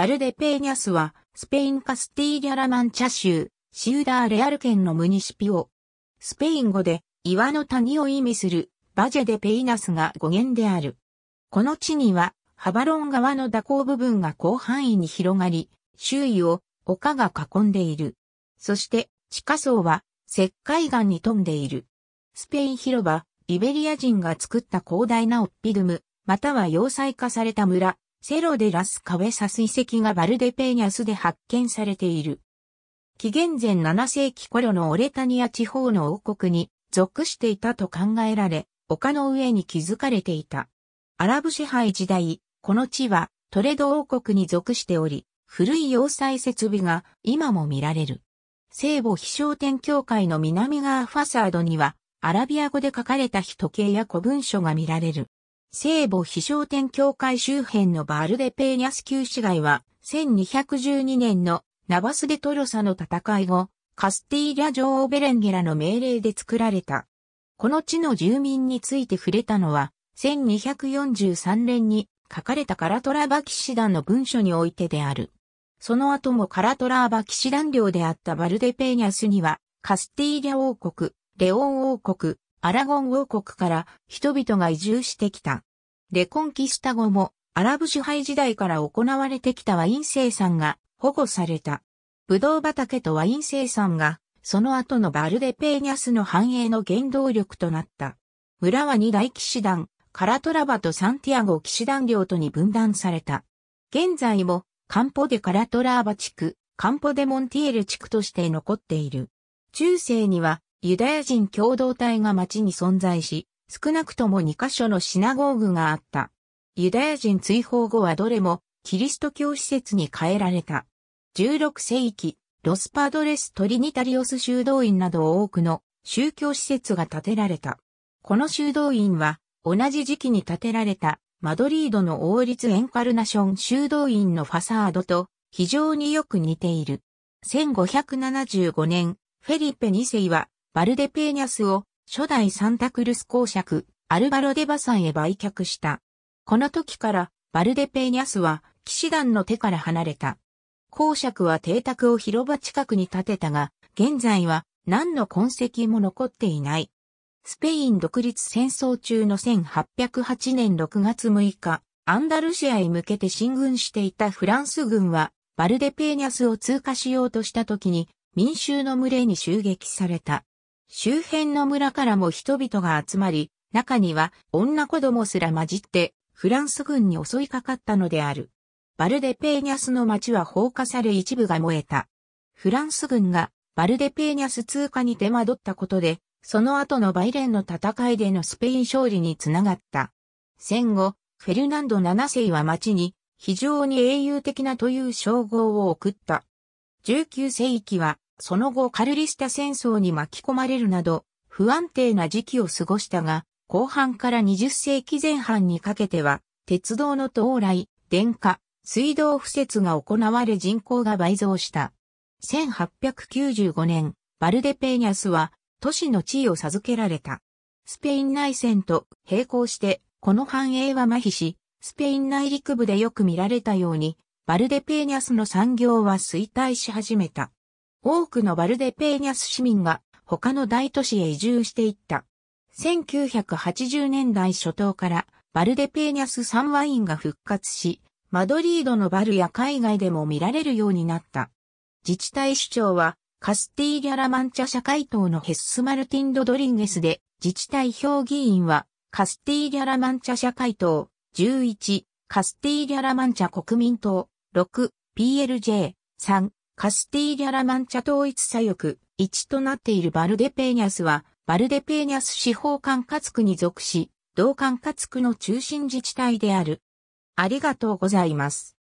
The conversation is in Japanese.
バルデペーニャスは、スペインカスティーリャラマンチャ州、シウダーレアル県のムニシピオ。スペイン語で、岩の谷を意味する、バジェデペイナスが語源である。この地には、ハバロン川の蛇行部分が広範囲に広がり、周囲を丘が囲んでいる。そして、地下層は石灰岩に富んでいる。スペイン広場、イベリア人が作った広大なオッピドム、または要塞化された村、セロデラス・カウェサス遺跡がバルデペーニャスで発見されている。紀元前7世紀頃のオレタニア地方の王国に属していたと考えられ、丘の上に築かれていた。アラブ支配時代、この地はトレド王国に属しており、古い要塞設備が今も見られる。聖母飛翔天教会の南側ファサードには、アラビア語で書かれた日時計や古文書が見られる。聖母飛翔天教会周辺のバルデペーニャス旧市街は、1212年のナバスデトロサの戦い後、カスティーリャ女王ベレンゲラの命令で作られた。この地の住民について触れたのは、1243年に書かれたカラトラバ騎士団の文書においてである。その後もカラトラーバ騎士団領であったバルデペーニャスには、カスティーリャ王国、レオン王国、アラゴン王国から人々が移住してきた。レコンキスタ後もアラブ支配時代から行われてきたワイン生産が保護された。ブドウ畑とワイン生産がその後のバルデペーニャスの繁栄の原動力となった。村は二大騎士団、カラトラバとサンティアゴ騎士団領とに分断された。現在もカンポデカラトラーバ地区、カンポデモンティエル地区として残っている。中世にはユダヤ人共同体が町に存在し、少なくとも2カ所のシナゴーグがあった。ユダヤ人追放後はどれもキリスト教施設に変えられた。16世紀、ロスパドレス・トリニタリオス修道院など多くの宗教施設が建てられた。この修道院は同じ時期に建てられたマドリードの王立エンカルナション修道院のファサードと非常によく似ている。1575年、フェリペ2世はバルデペーニャスを初代サンタクルス公爵、アルバロデバさんへ売却した。この時から、バルデペーニャスは、騎士団の手から離れた。公爵は邸宅を広場近くに建てたが、現在は何の痕跡も残っていない。スペイン独立戦争中の1808年6月6日、アンダルシアへ向けて進軍していたフランス軍は、バルデペーニャスを通過しようとした時に、民衆の群れに襲撃された。周辺の村からも人々が集まり、中には女子供すら混じってフランス軍に襲いかかったのである。バルデペーニャスの町は放火され一部が燃えた。フランス軍がバルデペーニャス通過に手間取ったことで、その後のバイレンの戦いでのスペイン勝利につながった。戦後、フェルナンド7世は町に非常に英雄的なという称号を送った。19世紀はその後カルリスタ戦争に巻き込まれるなど、不安定な時期を過ごしたが、後半から20世紀前半にかけては、鉄道の到来、電化、水道敷設が行われ人口が倍増した。1895年、バルデペーニャスは都市の地位を授けられた。スペイン内戦と並行して、この繁栄は麻痺し、スペイン内陸部でよく見られたように、バルデペーニャスの産業は衰退し始めた。多くのバルデペーニャス市民が他の大都市へ移住していった。1980年代初頭からバルデペーニャスサンワインが復活し、マドリードのバルや海外でも見られるようになった。自治体首長はカスティーリャ・ラマンチャ社会党のヘッス・マルティン・ドドリンゲスで、自治体評議員はカスティーリャ・ラマンチャ社会党11、カスティーリャ・ラマンチャ国民党6、PLJ3、カスティーリャラマンチャ統一左翼、1となっているバルデペーニャスは、バルデペーニャス司法管轄区に属し、同管轄区の中心自治体である。ありがとうございます。